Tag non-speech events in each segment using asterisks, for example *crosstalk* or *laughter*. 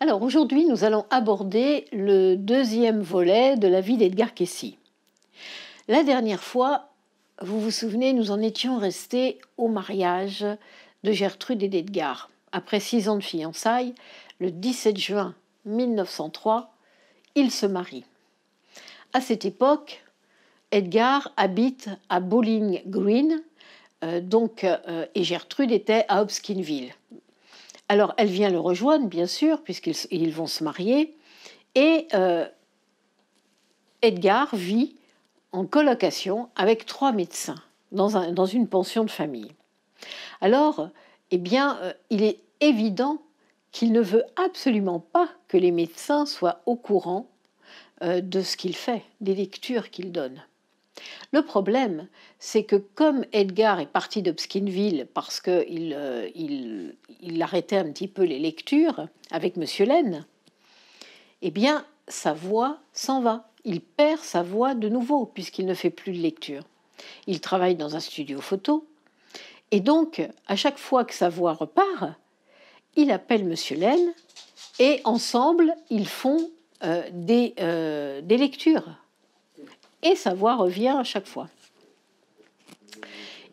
Alors aujourd'hui, nous allons aborder le deuxième volet de la vie d'Edgar Kessy. La dernière fois, vous vous souvenez, nous en étions restés au mariage de Gertrude et d'Edgar. Après six ans de fiançailles, le 17 juin 1903, ils se marient. À cette époque, Edgar habite à Bowling Green, euh, donc, euh, et Gertrude était à Hobskinville. Alors elle vient le rejoindre, bien sûr, puisqu'ils vont se marier. Et euh, Edgar vit en colocation avec trois médecins dans, une pension de famille. Alors, eh bien, euh, il est évident qu'il ne veut absolument pas que les médecins soient au courant euh, de ce qu'il fait, des lectures qu'il donne. Le problème, c'est que comme Edgar est parti d'Obskinville parce qu'il euh, il, arrêtait un petit peu les lectures avec M. Laine, eh bien, sa voix s'en va. Il perd sa voix de nouveau puisqu'il ne fait plus de lecture. Il travaille dans un studio photo. Et donc, à chaque fois que sa voix repart, il appelle M. Laine et ensemble, ils font euh, des, euh, des lectures et sa voix revient à chaque fois.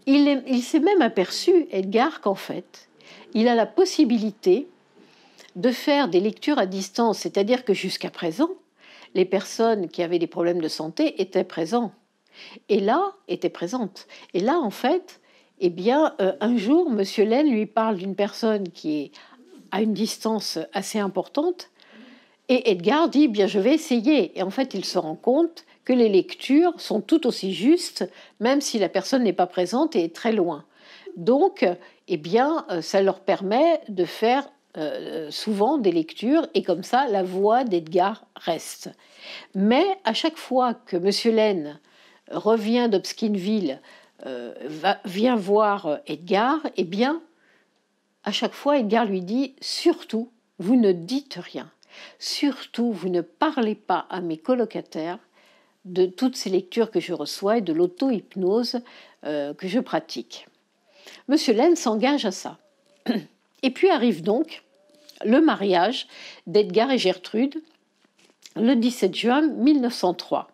Il, s'est même aperçu, Edgar, qu'en fait, il a la possibilité de faire des lectures à distance, c'est-à-dire que jusqu'à présent, les personnes qui avaient des problèmes de santé étaient présentes. Et là, étaient présentes. Et là, en fait, eh bien, euh, un jour, M. Laine lui parle d'une personne qui est à une distance assez importante et Edgar dit, bien, je vais essayer. Et en fait, il se rend compte que les lectures sont tout aussi justes, même si la personne n'est pas présente et est très loin. Donc, eh bien, euh, ça leur permet de faire euh, euh, souvent des lectures, et comme ça, la voix d'Edgar reste. Mais à chaque fois que M. Laine revient d'Obskineville vient voir Edgar, eh bien, à chaque fois, Edgar lui dit, surtout, vous ne dites rien. Surtout, vous ne parlez pas à mes colocataires de toutes ces lectures que je reçois et de l'auto-hypnose euh, que je pratique. Monsieur Laine s'engage à ça. Et puis arrive donc le mariage d'Edgar et Gertrude le 17 juin 1903.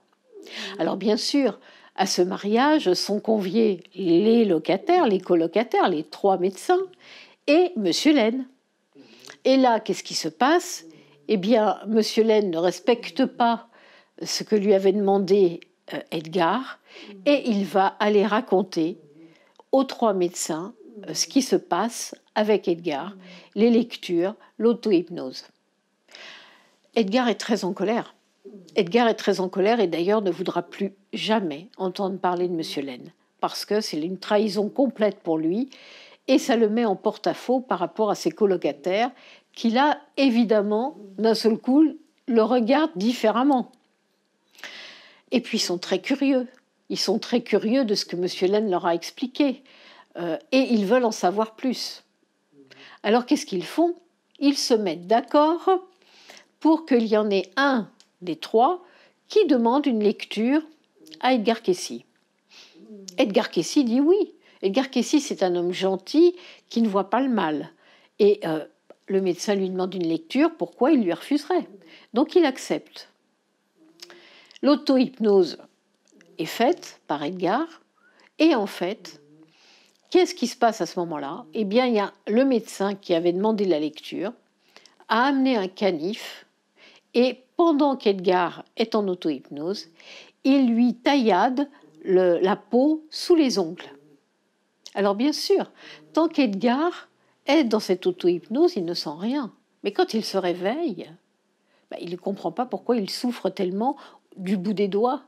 Alors bien sûr, à ce mariage sont conviés les locataires, les colocataires, les trois médecins et Monsieur Laine. Et là, qu'est-ce qui se passe eh bien, M. Laine ne respecte pas ce que lui avait demandé euh, Edgar et il va aller raconter aux trois médecins euh, ce qui se passe avec Edgar, les lectures, l'auto-hypnose. Edgar est très en colère. Edgar est très en colère et d'ailleurs ne voudra plus jamais entendre parler de M. Laine parce que c'est une trahison complète pour lui et ça le met en porte-à-faux par rapport à ses colocataires qu'il a évidemment, d'un seul coup, le regarde différemment. Et puis ils sont très curieux. Ils sont très curieux de ce que M. Laine leur a expliqué. Euh, et ils veulent en savoir plus. Alors qu'est-ce qu'ils font Ils se mettent d'accord pour qu'il y en ait un des trois qui demande une lecture à Edgar Kessy. Edgar Kessy dit oui. Edgar Kessy, c'est un homme gentil qui ne voit pas le mal. Et euh, le médecin lui demande une lecture, pourquoi il lui refuserait Donc il accepte. L'auto-hypnose est faite par Edgar, et en fait, qu'est-ce qui se passe à ce moment-là Eh bien, il y a le médecin qui avait demandé la lecture, a amené un canif, et pendant qu'Edgar est en auto-hypnose, il lui taillade la peau sous les ongles. Alors bien sûr, tant qu'Edgar et dans cette auto-hypnose, il ne sent rien. Mais quand il se réveille, bah, il ne comprend pas pourquoi il souffre tellement du bout des doigts.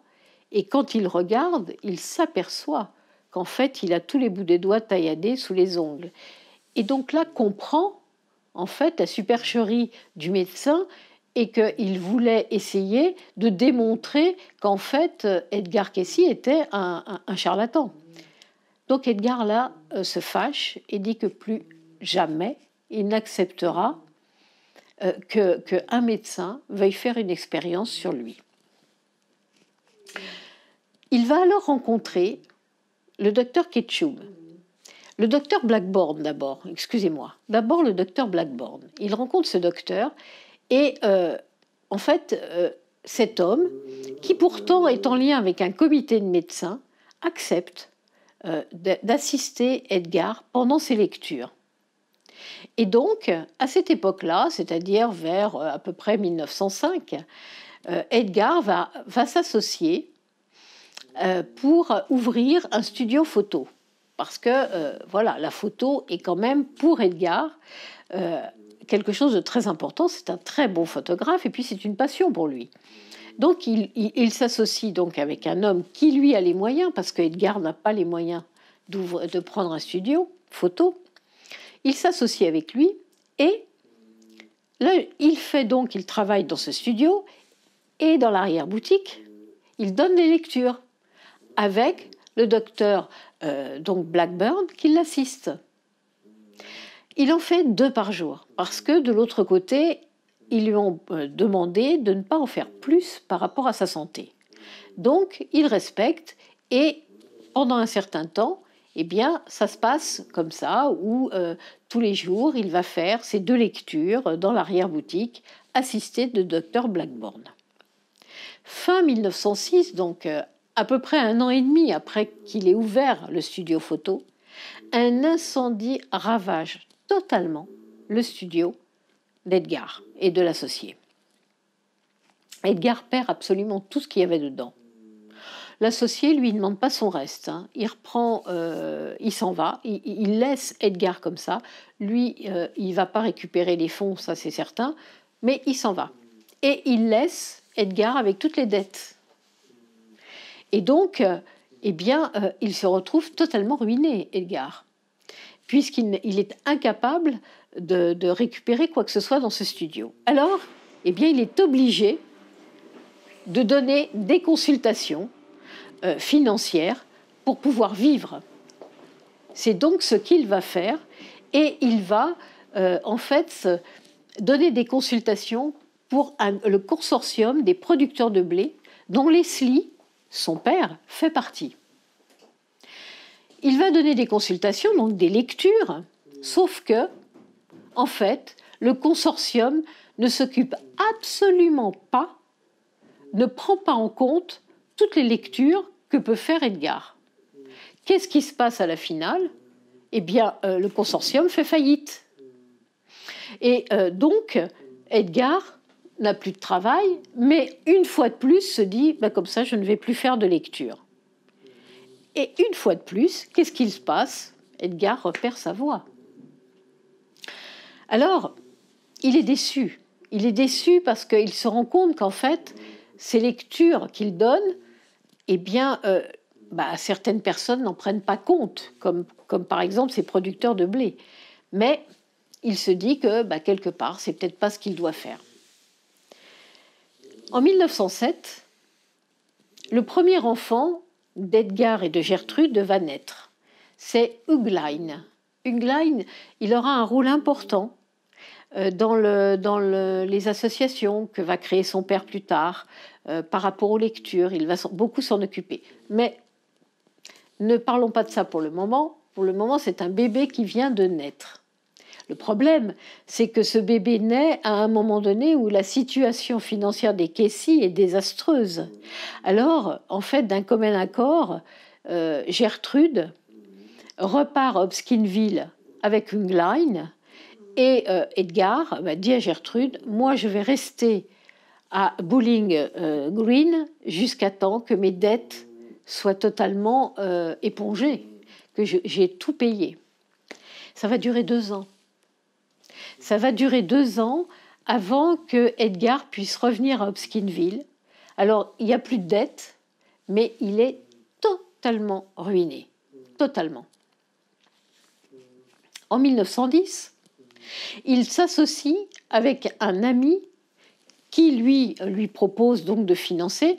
Et quand il regarde, il s'aperçoit qu'en fait, il a tous les bouts des doigts tailladés sous les ongles. Et donc là, comprend en fait la supercherie du médecin et qu'il voulait essayer de démontrer qu'en fait, Edgar Cassie était un charlatan. Donc Edgar, là, euh, se fâche et dit que plus jamais il n'acceptera euh, que qu'un médecin veuille faire une expérience sur lui. Il va alors rencontrer le docteur Ketchum. Le docteur Blackburn d'abord, excusez-moi. D'abord le docteur Blackburn. Il rencontre ce docteur et euh, en fait, euh, cet homme, qui pourtant est en lien avec un comité de médecins, accepte d'assister Edgar pendant ses lectures. Et donc, à cette époque-là, c'est-à-dire vers euh, à peu près 1905, euh, Edgar va, s'associer euh, pour ouvrir un studio photo. Parce que, voilà, la photo est quand même, pour Edgar, quelque chose de très important. C'est un très bon photographe et puis c'est une passion pour lui. Donc, il, s'associe donc avec un homme qui, lui, a les moyens, parce qu'Edgar n'a pas les moyens de prendre un studio photo. Il s'associe avec lui et il fait donc, il travaille dans ce studio et dans l'arrière-boutique, il donne les lectures avec le docteur euh, donc Blackburn qui l'assiste. Il en fait deux par jour parce que de l'autre côté, ils lui ont euh, demandé de ne pas en faire plus par rapport à sa santé. Donc, il respecte et pendant un certain temps, eh bien, ça se passe comme ça, où euh, tous les jours, il va faire ses deux lectures dans l'arrière-boutique, assisté de Dr Blackburn. Fin 1906, donc euh, à peu près un an et demi après qu'il ait ouvert le studio photo, un incendie ravage totalement le studio d'Edgar et de l'associé. Edgar perd absolument tout ce qu'il y avait dedans. L'associé, lui, ne demande pas son reste. Hein. Il reprend, euh, il s'en va, il, laisse Edgar comme ça. Lui, euh, il va pas récupérer les fonds, ça c'est certain, mais il s'en va. Et il laisse Edgar avec toutes les dettes. Et donc, euh, eh bien, euh, il se retrouve totalement ruiné, Edgar, puisqu'il est incapable de, de récupérer quoi que ce soit dans ce studio. Alors, eh bien, il est obligé de donner des consultations euh, financière pour pouvoir vivre. C'est donc ce qu'il va faire et il va euh, en fait donner des consultations pour le consortium des producteurs de blé dont Leslie, son père, fait partie. Il va donner des consultations, donc des lectures, sauf que, en fait, le consortium ne s'occupe absolument pas, ne prend pas en compte toutes les lectures que peut faire Edgar. Qu'est-ce qui se passe à la finale Eh bien, euh, le consortium fait faillite. Et euh, donc, Edgar n'a plus de travail, mais une fois de plus se dit, bah, comme ça, je ne vais plus faire de lecture. Et une fois de plus, qu'est-ce qu'il se passe Edgar repère sa voix. Alors, il est déçu. Il est déçu parce qu'il se rend compte qu'en fait, ces lectures qu'il donne, eh bien, euh, bah, certaines personnes n'en prennent pas compte, comme, par exemple ces producteurs de blé. Mais il se dit que bah, quelque part, c'est peut-être pas ce qu'il doit faire. En 1907, le premier enfant d'Edgar et de Gertrude va naître. C'est Huglein. Huglein, il aura un rôle important euh, dans, les associations que va créer son père plus tard, euh, par rapport aux lectures, il va beaucoup s'en occuper. Mais ne parlons pas de ça pour le moment. Pour le moment, c'est un bébé qui vient de naître. Le problème, c'est que ce bébé naît à un moment donné où la situation financière des Casey est désastreuse. Alors, en fait, d'un commun accord, euh, Gertrude repart à Obskineville avec une line et euh, Edgar bah, dit à Gertrude Moi, je vais rester à Bowling euh, Green jusqu'à temps que mes dettes soient totalement euh, épongées, que j'ai tout payé. Ça va durer deux ans. Ça va durer deux ans avant que Edgar puisse revenir à Obskinville. Alors, il n'y a plus de dettes, mais il est totalement ruiné. Totalement. En 1910, il s'associe avec un ami qui lui, lui propose donc de financer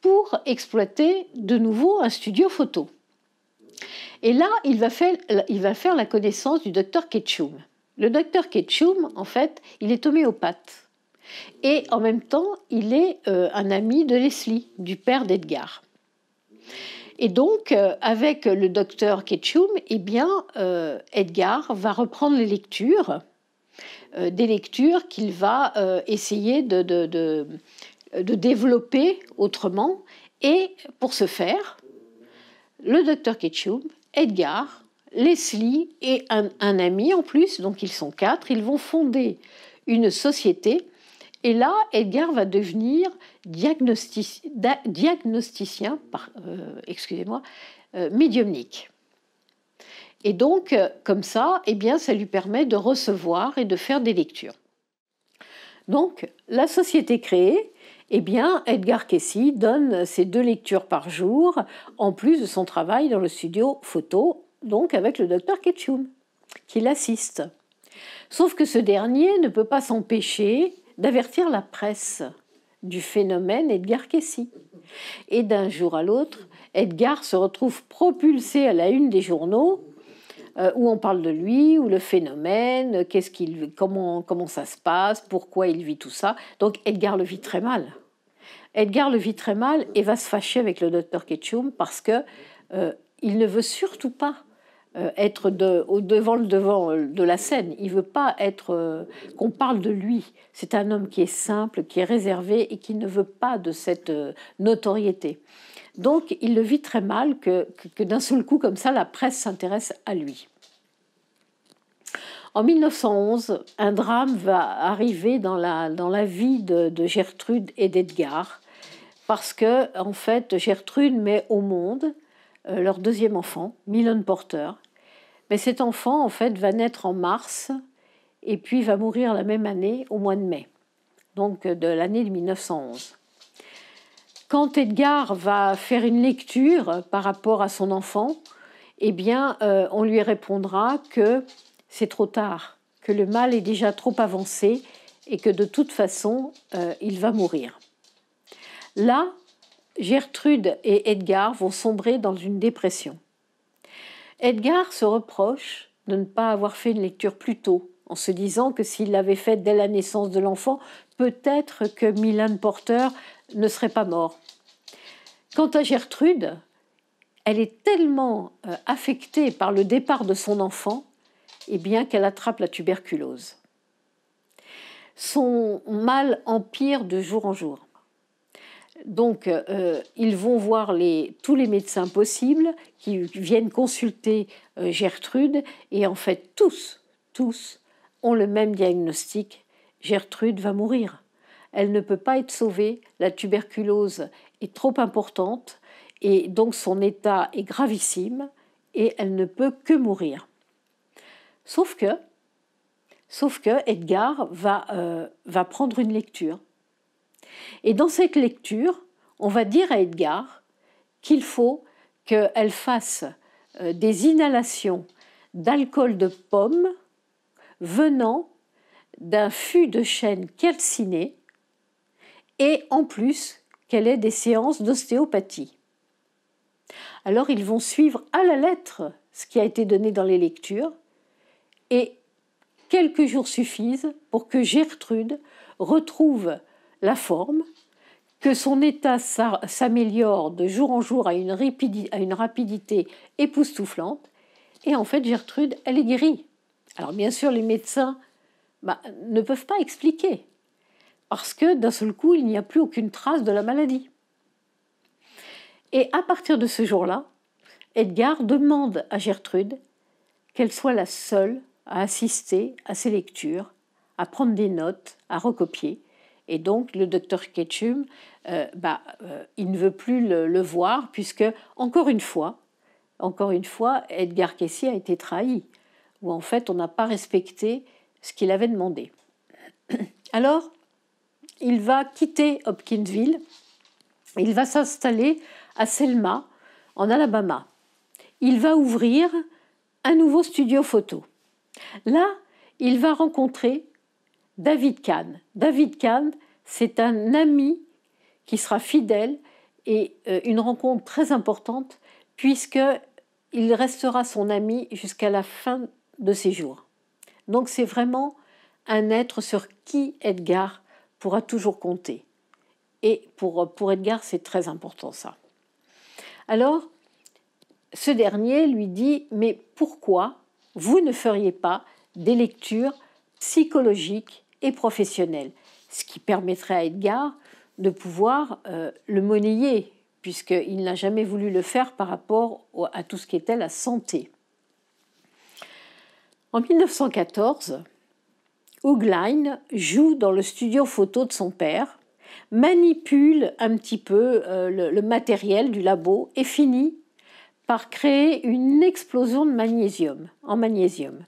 pour exploiter de nouveau un studio photo. Et là, il va faire, il va faire la connaissance du docteur Ketchum. Le docteur Ketchum, en fait, il est homéopathe. Et en même temps, il est euh, un ami de Leslie, du père d'Edgar. Et donc, euh, avec le docteur Ketchum, eh bien, euh, Edgar va reprendre les lectures euh, des lectures qu'il va euh, essayer de, développer autrement. Et pour ce faire, le docteur Ketchum, Edgar, Leslie et un, ami en plus, donc ils sont quatre, ils vont fonder une société. Et là, Edgar va devenir diagnosticien, par, euh, excusez-moi, médiumnique. Et donc, euh, comme ça, eh bien, ça lui permet de recevoir et de faire des lectures. Donc, la société créée, eh bien, Edgar Kessy donne ses deux lectures par jour, en plus de son travail dans le studio photo, donc avec le docteur Ketchum, qui l'assiste. Sauf que ce dernier ne peut pas s'empêcher d'avertir la presse du phénomène Edgar Kessy. Et d'un jour à l'autre, Edgar se retrouve propulsé à la une des journaux euh, où on parle de lui, ou le phénomène, qu'est-ce qu'il, comment, comment ça se passe, pourquoi il vit tout ça. Donc Edgar le vit très mal. Edgar le vit très mal et va se fâcher avec le docteur Ketchum parce que euh, il ne veut surtout pas euh, être au devant le devant de la scène. Il veut pas être qu'on parle de lui. C'est un homme qui est simple, qui est réservé et qui ne veut pas de cette notoriété. Donc il le vit très mal que, d'un seul coup, comme ça, la presse s'intéresse à lui. En 1911, un drame va arriver dans la, vie de, Gertrude et d'Edgar, parce que, en fait, Gertrude met au monde euh, leur deuxième enfant, Milan Porter. Mais cet enfant, en fait, va naître en mars et puis va mourir la même année, au mois de mai, donc euh, de l'année 1911. Quand Edgar va faire une lecture par rapport à son enfant, eh bien, euh, on lui répondra que c'est trop tard, que le mal est déjà trop avancé et que de toute façon, euh, il va mourir. Là, Gertrude et Edgar vont sombrer dans une dépression. Edgar se reproche de ne pas avoir fait une lecture plus tôt, en se disant que s'il l'avait faite dès la naissance de l'enfant, peut-être que Milan Porter ne serait pas mort. Quant à Gertrude, elle est tellement euh, affectée par le départ de son enfant, et eh bien qu'elle attrape la tuberculose. Son mal empire de jour en jour. Donc, euh, ils vont voir tous les médecins possibles qui viennent consulter euh, Gertrude, et en fait, tous, tous ont le même diagnostic Gertrude va mourir elle ne peut pas être sauvée. La tuberculose est trop importante et donc son état est gravissime et elle ne peut que mourir. Sauf que, sauf Edgar va, euh, va prendre une lecture. Et dans cette lecture, on va dire à Edgar qu'il faut qu'elle fasse euh, des inhalations d'alcool de pomme venant d'un fût de chêne calciné et en plus qu'elle ait des séances d'ostéopathie. Alors ils vont suivre à la lettre ce qui a été donné dans les lectures et quelques jours suffisent pour que Gertrude retrouve la forme, que son état s'améliore de jour en jour à une, rapidité époustouflante. Et en fait, Gertrude, elle est guérie. Alors bien sûr, les médecins bah, ne peuvent pas expliquer parce que d'un seul coup, il n'y a plus aucune trace de la maladie. Et à partir de ce jour-là, Edgar demande à Gertrude qu'elle soit la seule à assister à ses lectures, à prendre des notes, à recopier. Et donc le docteur Ketchum, euh, bah, euh, il ne veut plus le, voir puisque, encore une fois, encore une fois, Edgar Cayce a été trahi, ou en fait on n'a pas respecté ce qu'il avait demandé. *clears throat* Alors, il va quitter Hopkinsville, il va s'installer à Selma, en Alabama. Il va ouvrir un nouveau studio photo. Là, il va rencontrer David Kahn. David Kahn, c'est un ami qui sera fidèle et euh, une rencontre très importante puisque il restera son ami jusqu'à la fin de ses jours. Donc c'est vraiment un être sur qui Edgar pourra toujours compter. Et pour, pour Edgar, c'est très important ça. Alors, ce dernier lui dit, mais pourquoi vous ne feriez pas des lectures psychologiques et professionnelles Ce qui permettrait à Edgar de pouvoir euh, le monnayer, puisqu'il n'a jamais voulu le faire par rapport à tout ce qui était la santé. En 1914, Huglein joue dans le studio photo de son père, manipule un petit peu euh, le, matériel du labo et finit par créer une explosion de magnésium en magnésium.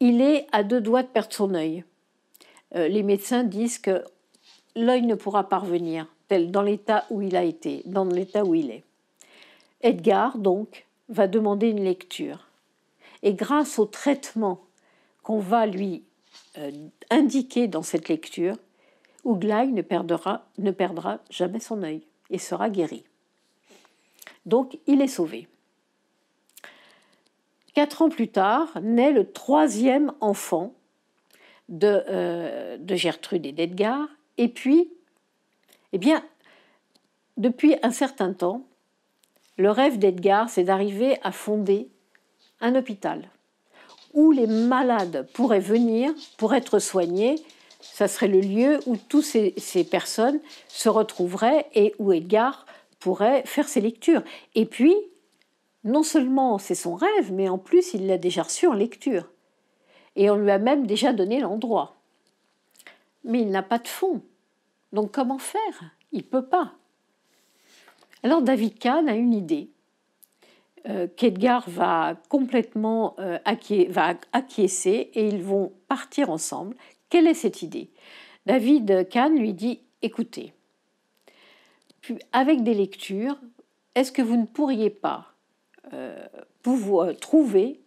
Il est à deux doigts de perdre son œil. Euh, les médecins disent que l'œil ne pourra pas revenir, tel dans l'état où il a été, dans l'état où il est. Edgar, donc, va demander une lecture. Et grâce au traitement qu'on va lui euh, indiquer dans cette lecture, Ouglaï ne perdra, ne perdra jamais son œil et sera guéri. Donc il est sauvé. Quatre ans plus tard, naît le troisième enfant de, euh, de Gertrude et d'Edgar. Et puis, eh bien, depuis un certain temps, le rêve d'Edgar, c'est d'arriver à fonder un hôpital où les malades pourraient venir pour être soignés. Ça serait le lieu où toutes ces, personnes se retrouveraient et où Edgar pourrait faire ses lectures. Et puis, non seulement c'est son rêve, mais en plus il l'a déjà reçu en lecture. Et on lui a même déjà donné l'endroit. Mais il n'a pas de fond. Donc comment faire Il peut pas. Alors David Kahn a une idée. Euh, qu'Edgar va complètement euh, acquiescer et ils vont partir ensemble. Quelle est cette idée David Kahn lui dit écoutez, avec des lectures, est-ce que vous ne pourriez pas euh, pouvoir trouver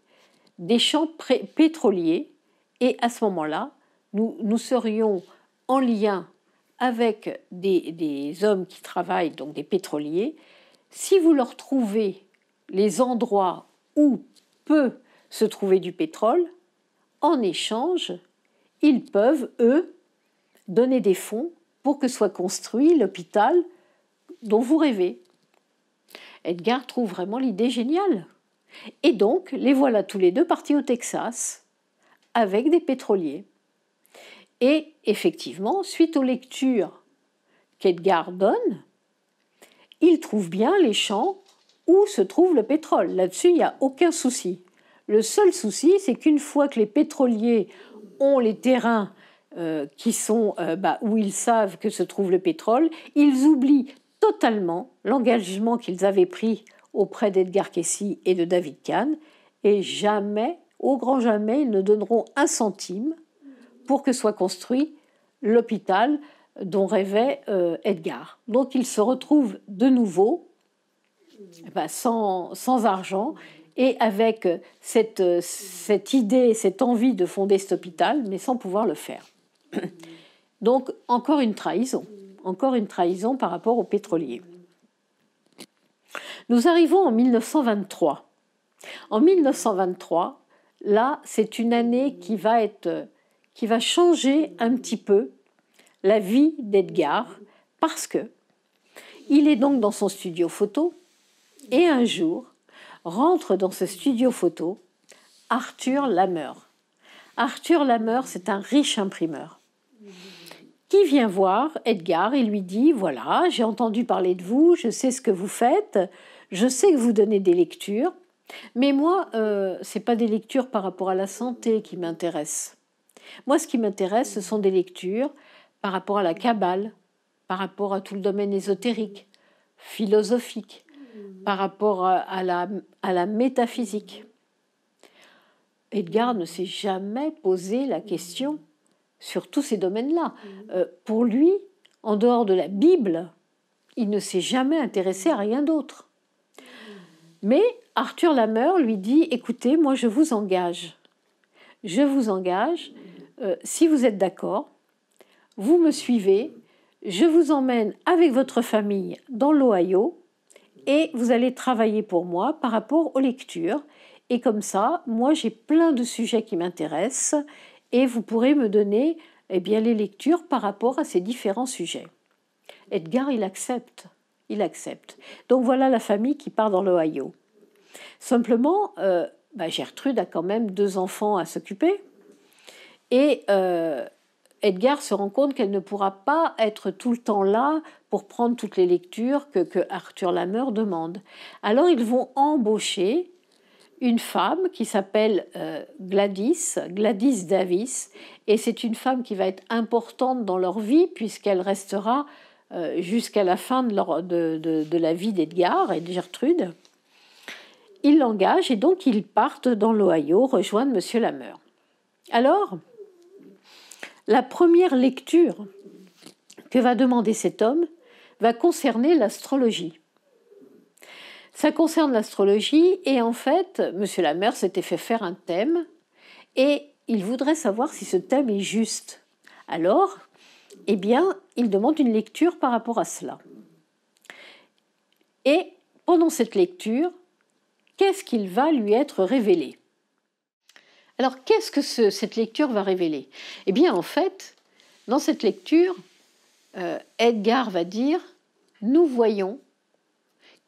des champs pétroliers et à ce moment-là, nous, serions en lien avec des, des hommes qui travaillent, donc des pétroliers. Si vous leur trouvez les endroits où peut se trouver du pétrole, en échange, ils peuvent, eux, donner des fonds pour que soit construit l'hôpital dont vous rêvez. Edgar trouve vraiment l'idée géniale. Et donc, les voilà tous les deux partis au Texas avec des pétroliers. Et effectivement, suite aux lectures qu'Edgar donne, il trouve bien les champs où se trouve le pétrole. Là-dessus, il n'y a aucun souci. Le seul souci, c'est qu'une fois que les pétroliers ont les terrains euh, qui sont euh, bah, où ils savent que se trouve le pétrole, ils oublient totalement l'engagement qu'ils avaient pris auprès d'Edgar Kessy et de David Kahn, et jamais, au grand jamais, ils ne donneront un centime pour que soit construit l'hôpital dont rêvait euh, Edgar. Donc ils se retrouvent de nouveau bah, sans, argent et avec cette, idée, cette envie de fonder cet hôpital, mais sans pouvoir le faire. *clears throat* Donc encore une trahison, encore une trahison par rapport au pétrolier. Nous arrivons en 1923. En 1923, là, c'est une année qui va, être, qui va changer un petit peu la vie d'Edgar parce que il est donc dans son studio photo et un jour, rentre dans ce studio photo Arthur Lameur. Arthur Lameur, c'est un riche imprimeur qui vient voir Edgar et lui dit Voilà, j'ai entendu parler de vous, je sais ce que vous faites, je sais que vous donnez des lectures, mais moi, euh, ce n'est pas des lectures par rapport à la santé qui m'intéressent. Moi, ce qui m'intéresse, ce sont des lectures par rapport à la cabale, par rapport à tout le domaine ésotérique, philosophique, Mhm. par rapport euh, à la, métaphysique. Edgar ne s'est jamais posé la mhm. question sur tous ces domaines-là. Mhm. Euh, pour lui, en dehors de la Bible, il ne s'est jamais intéressé à rien d'autre. Mais Arthur Lameur lui dit, écoutez, moi je vous engage. Je vous engage, euh, si vous êtes d'accord, vous me suivez, je vous emmène avec votre famille dans l'Ohio, et vous allez travailler pour moi par rapport aux lectures. Et comme ça, moi, j'ai plein de sujets qui m'intéressent et vous pourrez me donner eh bien, les lectures par rapport à ces différents sujets. Edgar, il accepte. Il accepte. Donc voilà la famille qui part dans l'Ohio. Simplement, euh, bah, Gertrude a quand même deux enfants à s'occuper. Et euh, Edgar se rend compte qu'elle ne pourra pas être tout le temps là pour prendre toutes les lectures que, Arthur Lameur demande. Alors ils vont embaucher une femme qui s'appelle euh, Gladys, Gladys Davis, et c'est une femme qui va être importante dans leur vie puisqu'elle restera euh, jusqu'à la fin de, de, la vie d'Edgar et de Gertrude. Ils l'engagent et donc ils partent dans l'Ohio rejoindre Monsieur Lameur. Alors, la première lecture que va demander cet homme va concerner l'astrologie. Ça concerne l'astrologie et en fait, M. Lamer s'était fait faire un thème et il voudrait savoir si ce thème est juste. Alors, eh bien, il demande une lecture par rapport à cela. Et pendant cette lecture, qu'est-ce qu'il va lui être révélé alors qu'est-ce que cette lecture va révéler Eh bien en fait, dans cette lecture, euh, Edgar va dire, nous voyons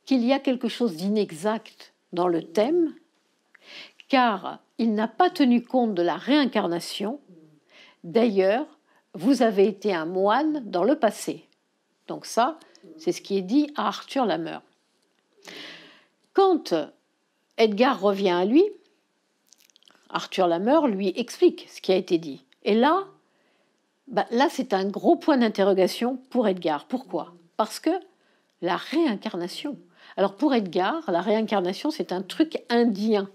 qu'il y a quelque chose d'inexact dans le thème, car il n'a pas tenu compte de la réincarnation. D'ailleurs, vous avez été un moine dans le passé. Donc ça, c'est ce qui est dit à Arthur Lameur. Quand Edgar revient à lui, Arthur Lameur lui explique ce qui a été dit. Et là, bah, là c'est un gros point d'interrogation pour Edgar. Pourquoi Parce que la réincarnation. Alors pour Edgar, la réincarnation, c'est un truc indien.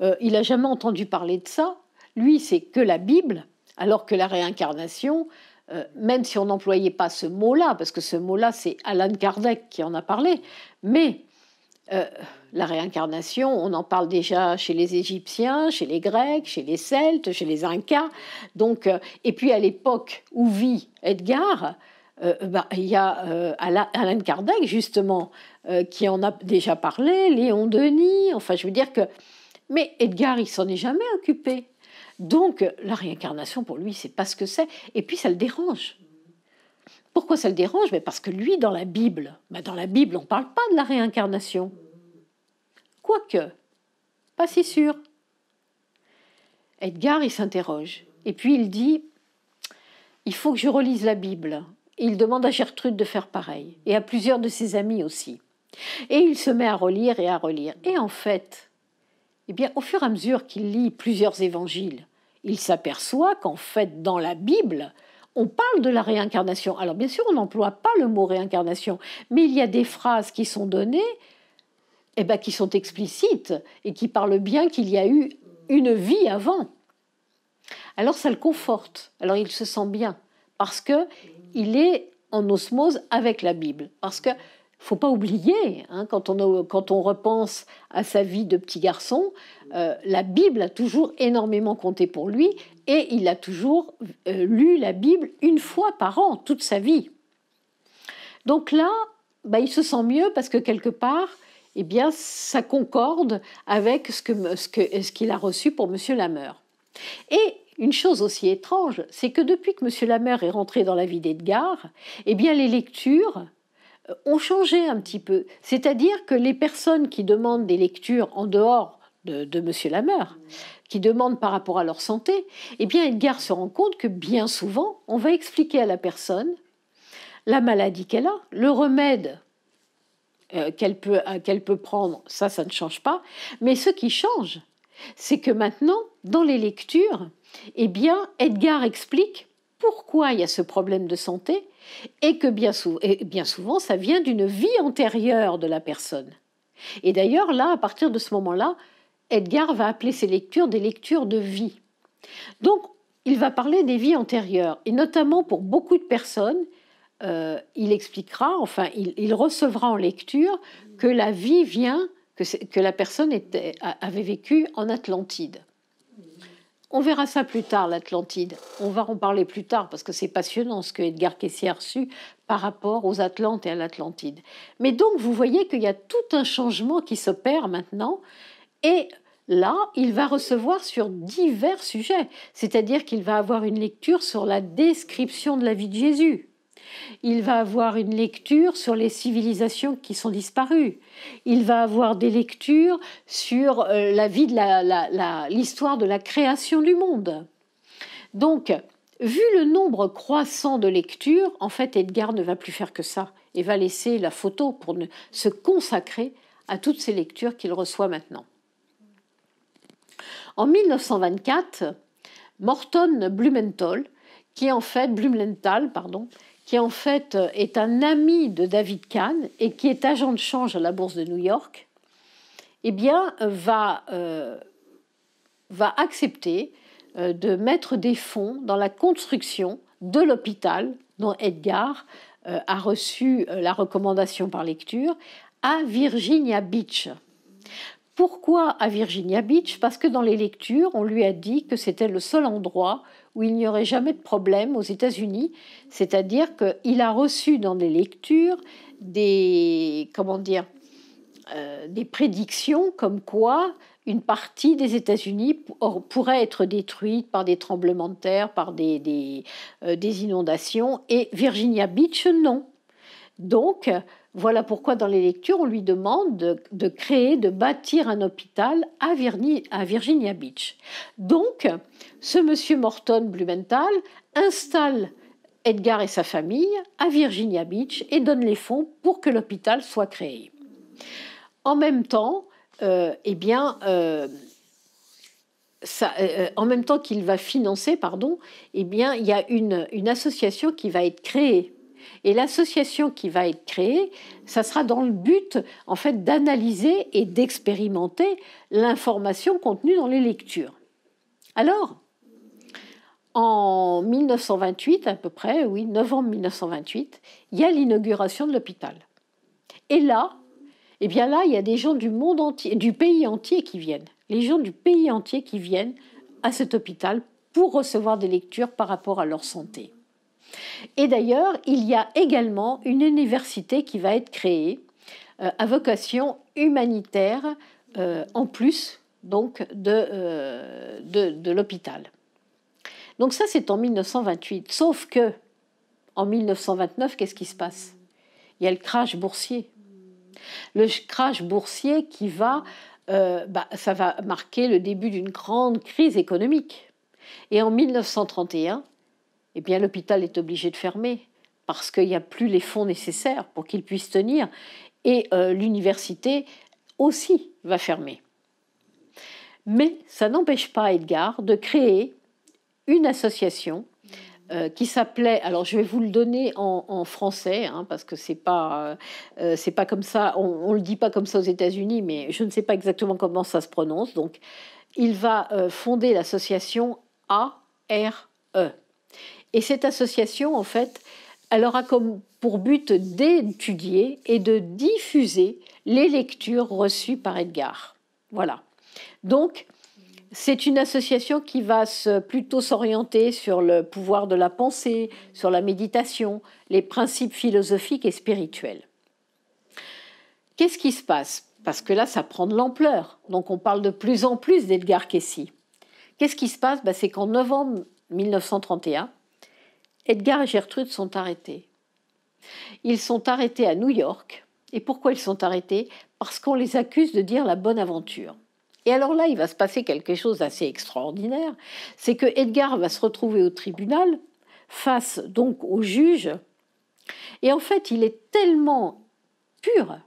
Euh, il n'a jamais entendu parler de ça. Lui, c'est que la Bible, alors que la réincarnation, euh, même si on n'employait pas ce mot-là, parce que ce mot-là, c'est Alan Kardec qui en a parlé, mais euh, la réincarnation, on en parle déjà chez les Égyptiens, chez les Grecs, chez les Celtes, chez les Incas. Donc, euh, et puis à l'époque où vit Edgar, euh, bah, il y a Alain Kardec justement qui en a déjà parlé, Léon Denis. Enfin, je veux dire que, mais Edgar, il s'en est jamais occupé. Donc, la réincarnation pour lui, c'est pas ce que c'est. Et puis, ça le dérange. Pourquoi ça le dérange Mais Parce que lui, dans la Bible, bah, dans la Bible, on ne parle pas de la réincarnation. Quoique, pas si sûr. Edgar, il s'interroge. Et puis il dit, il faut que je relise la Bible. il demande à Gertrude de faire pareil, et à plusieurs de ses amis aussi. Et il se met à relire et à relire. Et en fait, eh bien, au fur et à mesure qu'il lit plusieurs évangiles, il s'aperçoit qu'en fait, dans la Bible, on parle de la réincarnation. Alors bien sûr, on n'emploie pas le mot réincarnation, mais il y a des phrases qui sont données, et eh ben, qui sont explicites et qui parlent bien qu'il y a eu une vie avant. Alors ça le conforte. Alors il se sent bien parce que il est en osmose avec la Bible, parce que faut pas oublier, hein, quand, on repense à sa vie de petit garçon, euh, la Bible a toujours énormément compté pour lui et il a toujours euh, lu la Bible une fois par an, toute sa vie. Donc là, bah, il se sent mieux parce que quelque part, eh bien, ça concorde avec ce qu'il a reçu pour M. Lameur. Et une chose aussi étrange, c'est que depuis que M. Lameur est rentré dans la vie d'Edgar, eh bien, les lectures euh, ont changé un petit peu. C'est-à-dire que les personnes qui demandent des lectures en dehors de, M. Monsieur Lameur, mm. qui demandent par rapport à leur santé, eh bien Edgar se rend compte que bien souvent, on va expliquer à la personne la maladie qu'elle a, le remède euh, qu'elle peut, euh, qu'elle peut prendre, ça, ça ne change pas. Mais ce qui change, c'est que maintenant, dans les lectures, eh bien, Edgar explique pourquoi il y a ce problème de santé et que bien, souvent, ça vient d'une vie antérieure de la personne. Et d'ailleurs, là, à partir de ce moment-là, Edgar va appeler ses lectures des lectures de vie. Donc, il va parler des vies antérieures, et notamment pour beaucoup de personnes, euh, il expliquera, enfin, il, recevra en lecture que la vie vient, que, la personne avait vécu en Atlantide. On verra ça plus tard, l'Atlantide. On va en parler plus tard parce que c'est passionnant ce que Edgar Cayce a reçu par rapport aux Atlantes et à l'Atlantide. Mais donc, vous voyez qu'il y a tout un changement qui s'opère maintenant. Et là, il va recevoir sur divers sujets. C'est-à-dire qu'il va avoir une lecture sur la description de la vie de Jésus. Il va avoir une lecture sur les civilisations qui sont disparues. Il va avoir des lectures sur euh, la vie de l'histoire de la création du monde. Donc, vu le nombre croissant de lectures, en fait, Edgar ne va plus faire que ça et va laisser la photo pour se consacrer à toutes ces lectures qu'il reçoit maintenant. En 1924, Morton Blumenthal, qui est en fait Blumenthal, pardon, qui en fait euh, est un ami de David Kahn et qui est agent de change à la bourse de New York, eh bien, va, euh, va accepter euh, de mettre des fonds dans la construction de l'hôpital dont Edgar a reçu la recommandation par lecture à Virginia Beach. Pourquoi à Virginia Beach Parce que dans les lectures, on lui a dit que c'était le seul endroit où il n'y aurait jamais de problème aux États-Unis, c'est-à-dire qu'il a reçu dans des lectures des, comment dire, euh, des prédictions comme quoi une partie des États-Unis pourrait être détruite par des tremblements de terre, par des, des euh, inondations, et Virginia Beach, non. Donc, voilà pourquoi dans les lectures, on lui demande de, créer, de bâtir un hôpital à, Virginia Beach. Donc, ce monsieur Morton Blumenthal installe Edgar et sa famille à Virginia Beach et donne les fonds pour que l'hôpital soit créé. En même temps, euh, eh bien, euh, euh, en même temps qu'il va financer, pardon, eh bien, il y a une association qui va être créée et l'association qui va être créée, ça sera dans le but, en fait, d'analyser et d'expérimenter l'information contenue dans les lectures. Alors, en 1928, à peu près, oui, novembre 1928, il y a l'inauguration de l'hôpital. Et là, eh bien là, il y a des gens du monde entier, du pays entier qui viennent. Les gens du pays entier qui viennent à cet hôpital pour recevoir des lectures par rapport à leur santé. Et d'ailleurs, il y a également une université qui va être créée euh, à vocation humanitaire euh, en plus donc euh, de, de, l'hôpital. Donc ça, c'est en 1928. Sauf que, en 1929, qu'est-ce qui se passe Il y a le crash boursier. Le crash boursier qui va, bah, ça va marquer le début d'une grande crise économique. Et en 1931, eh bien l'hôpital est obligé de fermer parce qu'il n'y a plus les fonds nécessaires pour qu'il puisse tenir et euh, l'université aussi va fermer. Mais ça n'empêche pas Edgar de créer une association euh, qui s'appelait, alors je vais vous le donner en, français, hein, parce que c'est pas, euh, pas comme ça, on, ne le dit pas comme ça aux États-Unis, mais je ne sais pas exactement comment ça se prononce. Donc, il va fonder l'association ARE. Et cette association, en fait, elle aura comme pour but d'étudier et de diffuser les lectures reçues par Edgar. Voilà. Donc, c'est une association qui va plutôt s'orienter sur le pouvoir de la pensée, sur la méditation, les principes philosophiques et spirituels. Qu'est-ce qui se passe Parce que là, ça prend de l'ampleur. Donc, on parle de plus en plus d'Edgar Casey. Qu'est-ce qui se passe bah, C'est qu'en novembre 1931, Edgar et Gertrude sont arrêtés. Ils sont arrêtés à New York. Et pourquoi ils sont arrêtés Parce qu'on les accuse de dire la bonne aventure. Et alors là, il va se passer quelque chose d'assez extraordinaire. C'est que Edgar va se retrouver au tribunal, face donc au juge. Et en fait, il est tellement pur,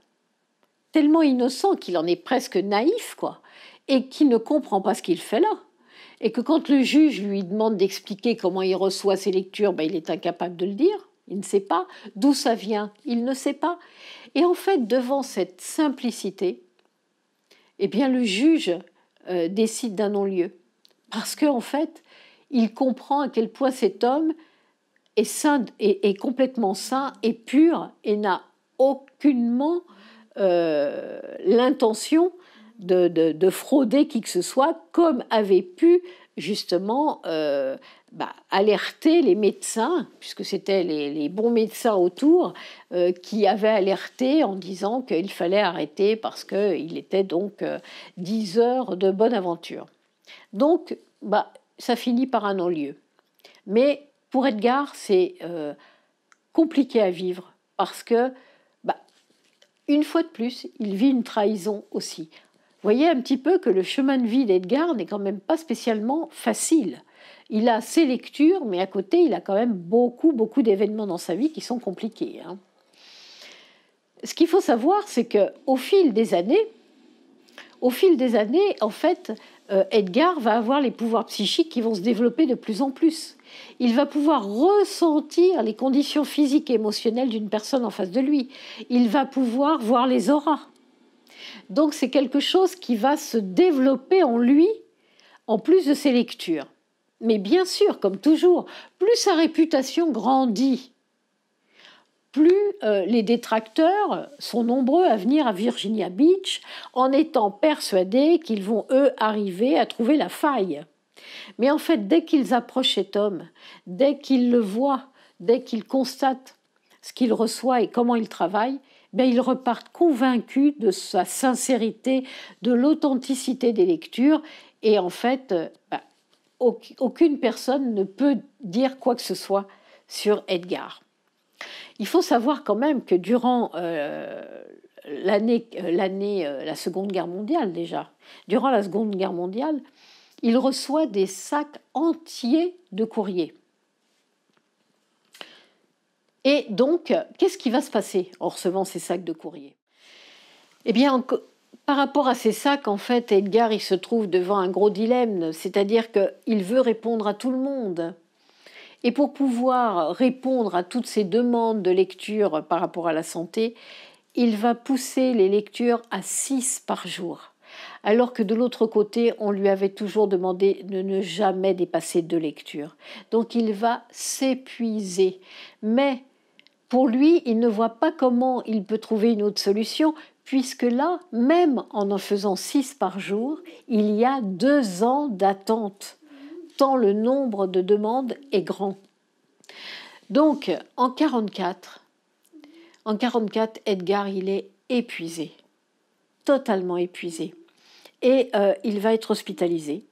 tellement innocent qu'il en est presque naïf, quoi, et qu'il ne comprend pas ce qu'il fait là et que quand le juge lui demande d'expliquer comment il reçoit ses lectures, ben, il est incapable de le dire, il ne sait pas d'où ça vient, il ne sait pas. Et en fait, devant cette simplicité, eh bien, le juge euh, décide d'un non-lieu, parce qu'en en fait, il comprend à quel point cet homme est, sain, est, complètement sain et pur et n'a aucunement euh, l'intention de, frauder qui que ce soit, comme avait pu justement euh, bah, alerter les médecins, puisque c'était les, bons médecins autour, euh, qui avaient alerté en disant qu'il fallait arrêter parce qu'il était donc 10 euh, heures de bonne aventure. Donc, bah, ça finit par un non-lieu. Mais pour Edgar, c'est compliqué à vivre parce que, bah, une fois de plus, il vit une trahison aussi voyez un petit peu que le chemin de vie d'Edgar n'est quand même pas spécialement facile. Il a ses lectures, mais à côté, il a quand même beaucoup, beaucoup d'événements dans sa vie qui sont compliqués. Hein. Ce qu'il faut savoir, c'est que au fil des années, au fil des années, en fait, euh, Edgar va avoir les pouvoirs psychiques qui vont se développer de plus en plus. Il va pouvoir ressentir les conditions physiques et émotionnelles d'une personne en face de lui. Il va pouvoir voir les auras. Donc c'est quelque chose qui va se développer en lui en plus de ses lectures. Mais bien sûr, comme toujours, plus sa réputation grandit, plus euh, les détracteurs sont nombreux à venir à Virginia Beach en étant persuadés qu'ils vont, eux, arriver à trouver la faille. Mais en fait, dès qu'ils approchent cet homme, dès qu'ils le voient, dès qu'ils constatent ce qu'il reçoit et comment il travaille, ben, ils repartent convaincus de sa sincérité, de l'authenticité des lectures. Et en fait, euh, ben, aucune personne ne peut dire quoi que ce soit sur Edgar. Il faut savoir quand même que durant euh, l'année, euh, l'année, la Seconde Guerre mondiale déjà, durant la Seconde Guerre mondiale, il reçoit des sacs entiers de courriers. Et donc, qu'est-ce qui va se passer en recevant ces sacs de courrier Eh bien, par rapport à ces sacs, en fait, Edgar, il se trouve devant un gros dilemme, c'est-à-dire qu'il veut répondre à tout le monde. Et pour pouvoir répondre à toutes ces demandes de lecture par rapport à la santé, il va pousser les lectures à 6 par jour, alors que de l'autre côté, on lui avait toujours demandé de ne jamais dépasser deux lectures. Donc il va s'épuiser. Mais pour lui, il ne voit pas comment il peut trouver une autre solution, puisque là, même en en faisant six par jour, il y a deux ans d'attente, tant le nombre de demandes est grand. Donc, en 44, en 44, Edgar, il est épuisé, totalement épuisé. Et euh, il va être hospitalisé.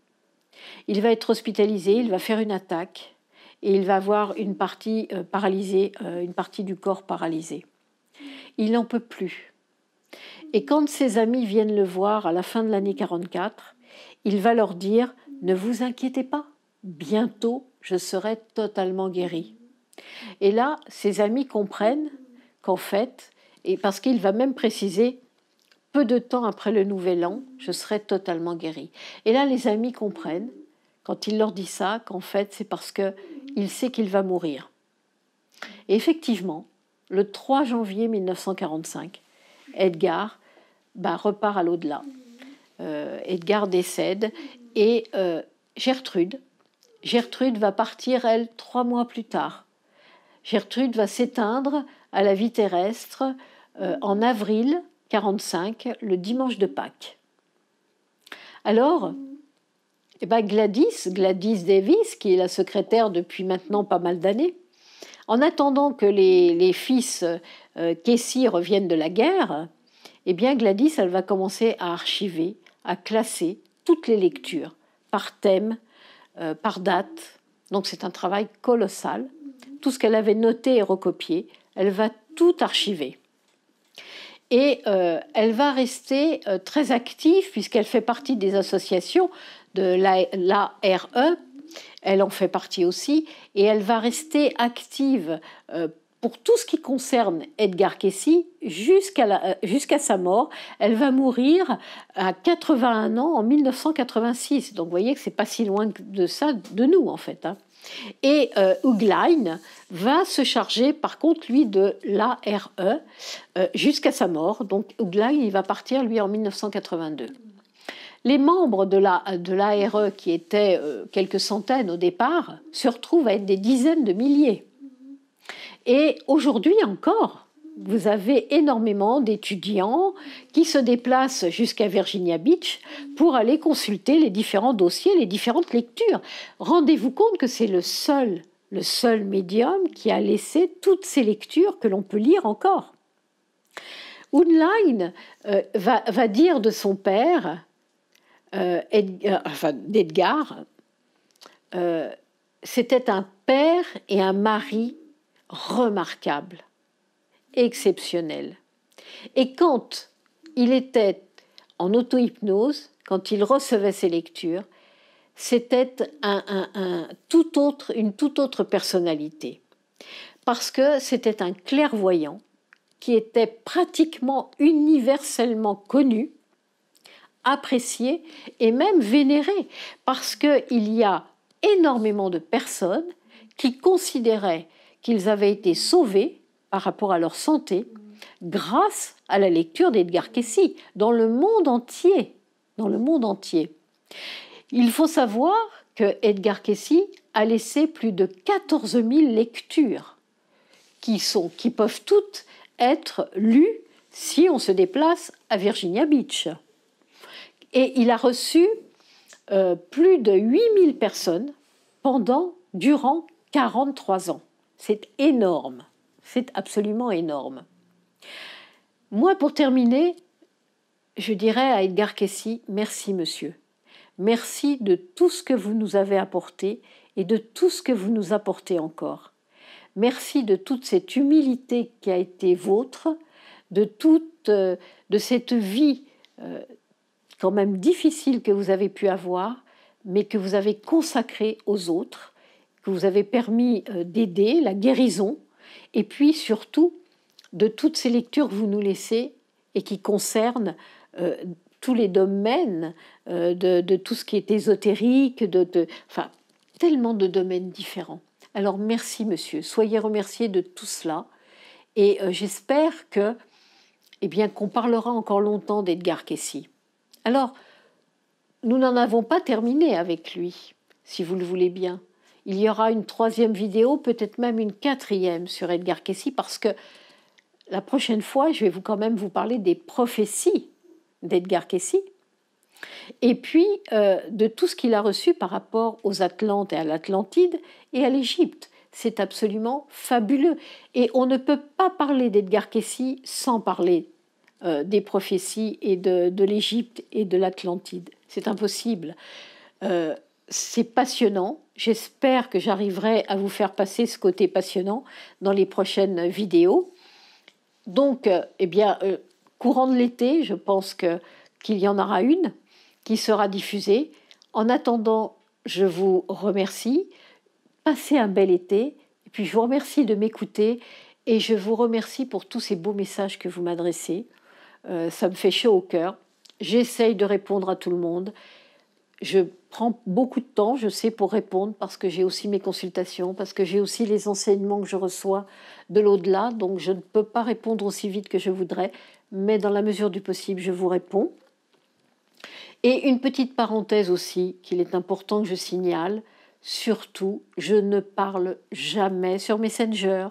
Il va être hospitalisé, il va faire une attaque et il va avoir une partie euh, paralysée, euh, une partie du corps paralysée. Il n'en peut plus. Et quand ses amis viennent le voir à la fin de l'année 44, il va leur dire Ne vous inquiétez pas, bientôt je serai totalement guéri. Et là, ses amis comprennent qu'en fait, et parce qu'il va même préciser peu de temps après le nouvel an, je serai totalement guéri. Et là, les amis comprennent quand il leur dit ça qu'en fait c'est parce qu'il sait qu'il va mourir. Et effectivement, le 3 janvier 1945, Edgar bah, repart à l'au-delà. Euh, Edgar décède et euh, Gertrude, Gertrude va partir, elle, trois mois plus tard. Gertrude va s'éteindre à la vie terrestre euh, en avril 1945, le dimanche de Pâques. Alors, eh ben, Gladys, Gladys Davis, qui est la secrétaire depuis maintenant pas mal d'années, en attendant que les, fils euh, Cassie reviennent de la guerre, eh bien Gladys, elle va commencer à archiver, à classer toutes les lectures par thème, euh, par date. Donc c'est un travail colossal. Tout ce qu'elle avait noté et recopié, elle va tout archiver. Et euh, elle va rester très active puisqu'elle fait partie des associations de l'ARE, elle en fait partie aussi, et elle va rester active euh, pour tout ce qui concerne Edgar Casey euh, jusqu'à sa mort. Elle va mourir à 81 ans en 1986, donc vous voyez que c'est pas si loin de ça, de nous en fait. Hein. Et euh, va se charger, par contre, lui, de l'ARE euh, jusqu'à sa mort. Donc Huglein il va partir, lui, en 1982. Les membres de la de l'ARE, qui étaient euh, quelques centaines au départ, se retrouvent à être des dizaines de milliers. Et aujourd'hui encore, vous avez énormément d'étudiants qui se déplacent jusqu'à Virginia Beach pour aller consulter les différents dossiers, les différentes lectures. Rendez-vous compte que c'est le seul, le seul médium qui a laissé toutes ces lectures que l'on peut lire encore. Unline euh, va, dire de son père euh, Edgar, euh, d'Edgar, euh, c'était un père et un mari remarquables, exceptionnels. Et quand il était en auto-hypnose, quand il recevait ses lectures, c'était un, tout autre, une toute autre personnalité. Parce que c'était un clairvoyant qui était pratiquement universellement connu apprécié et même vénéré, parce qu'il y a énormément de personnes qui considéraient qu'ils avaient été sauvés par rapport à leur santé grâce à la lecture d'Edgar Cayce dans le monde entier, dans le monde entier. Il faut savoir que Edgar Cayce a laissé plus de 14 000 lectures qui, sont, qui peuvent toutes être lues si on se déplace à Virginia Beach. Et il a reçu euh, plus de 8000 personnes pendant, durant 43 ans. C'est énorme. C'est absolument énorme. Moi, pour terminer, je dirais à Edgar Kessy, merci monsieur. Merci de tout ce que vous nous avez apporté et de tout ce que vous nous apportez encore. Merci de toute cette humilité qui a été vôtre, de toute euh, de cette vie euh, quand même difficile que vous avez pu avoir, mais que vous avez consacré aux autres, que vous avez permis euh, d'aider, la guérison, et puis surtout de toutes ces lectures que vous nous laissez et qui concernent euh, tous les domaines euh, de, tout ce qui est ésotérique, de, enfin tellement de domaines différents. Alors merci monsieur, soyez remercié de tout cela et j'espère que eh bien qu'on parlera encore longtemps d'Edgar Casey. Alors, nous n'en avons pas terminé avec lui, si vous le voulez bien. Il y aura une troisième vidéo, peut-être même une quatrième sur Edgar Casey, parce que la prochaine fois, je vais vous quand même vous parler des prophéties d'Edgar Casey, et puis euh, de tout ce qu'il a reçu par rapport aux Atlantes et à l'Atlantide et à l'Égypte. C'est absolument fabuleux. Et on ne peut pas parler d'Edgar Casey sans parler euh, des prophéties et de, l'Égypte et de l'Atlantide. C'est impossible. Euh, c'est passionnant. J'espère que j'arriverai à vous faire passer ce côté passionnant dans les prochaines vidéos. Donc, euh, eh bien, courant de l'été, je pense qu'il y en aura une qui sera diffusée. En attendant, je vous remercie. Passez un bel été. Et puis, je vous remercie de m'écouter et je vous remercie pour tous ces beaux messages que vous m'adressez. Euh, ça me fait chaud au cœur. J'essaye de répondre à tout le monde. Je prends beaucoup de temps, je sais, pour répondre parce que j'ai aussi mes consultations, parce que j'ai aussi les enseignements que je reçois de l'au-delà. Donc je ne peux pas répondre aussi vite que je voudrais, mais dans la mesure du possible, je vous réponds. Et une petite parenthèse aussi qu'il est important que je signale, surtout, je ne parle jamais sur Messenger.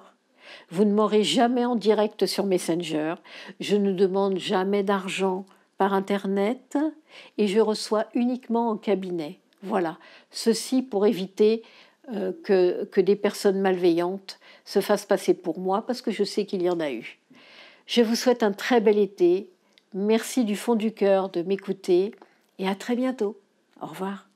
Vous ne m'aurez jamais en direct sur Messenger. Je ne demande jamais d'argent par Internet et je reçois uniquement en cabinet. Voilà. Ceci pour éviter euh, que, que des personnes malveillantes se fassent passer pour moi parce que je sais qu'il y en a eu. Je vous souhaite un très bel été. Merci du fond du cœur de m'écouter et à très bientôt. Au revoir.